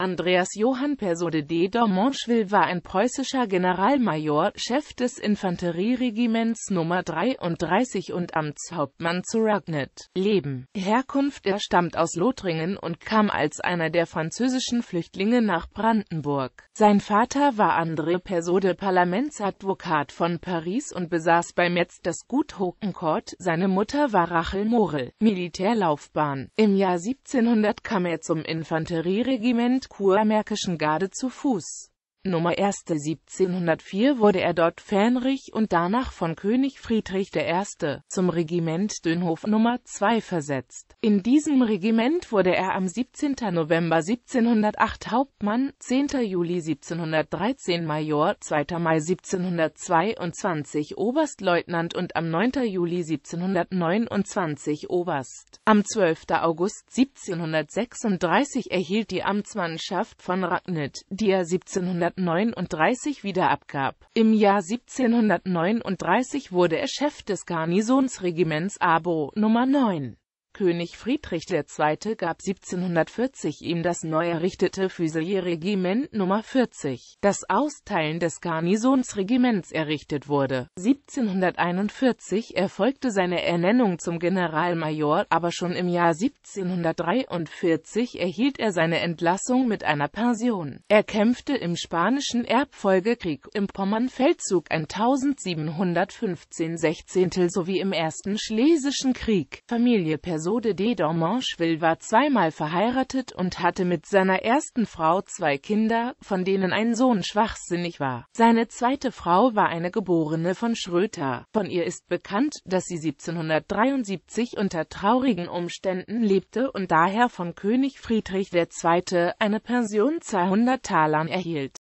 Andreas Johann Persode de Dormancheville war ein preußischer Generalmajor, Chef des Infanterieregiments Nummer 33 und Amtshauptmann zu Ragnet. Leben. Herkunft Er stammt aus Lothringen und kam als einer der französischen Flüchtlinge nach Brandenburg. Sein Vater war André Persode Parlamentsadvokat von Paris und besaß beim Metz das Gut Hokencourt, seine Mutter war Rachel Morel. Militärlaufbahn. Im Jahr 1700 kam er zum Infanterieregiment kurmärkischen Garde zu Fuß. Nummer 1. 1704 wurde er dort Fähnrich und danach von König Friedrich I. zum Regiment Dönhof Nummer 2 versetzt. In diesem Regiment wurde er am 17. November 1708 Hauptmann, 10. Juli 1713 Major, 2. Mai 1722 Oberstleutnant und am 9. Juli 1729 Oberst. Am 12. August 1736 erhielt die Amtsmannschaft von Ragnit, die er 1700 1739 wieder abgab. Im Jahr 1739 wurde er Chef des Garnisonsregiments Abo Nummer 9. König Friedrich II. gab 1740 ihm das neu errichtete Füsilierregiment Nummer 40, das Austeilen des Garnisonsregiments errichtet wurde. 1741 erfolgte seine Ernennung zum Generalmajor, aber schon im Jahr 1743 erhielt er seine Entlassung mit einer Pension. Er kämpfte im Spanischen Erbfolgekrieg, im Pommernfeldzug 1715-16 sowie im Ersten Schlesischen Krieg. Familie Masode de Dormancheville war zweimal verheiratet und hatte mit seiner ersten Frau zwei Kinder, von denen ein Sohn schwachsinnig war. Seine zweite Frau war eine Geborene von Schröter. Von ihr ist bekannt, dass sie 1773 unter traurigen Umständen lebte und daher von König Friedrich II. eine Pension 200 Talern erhielt.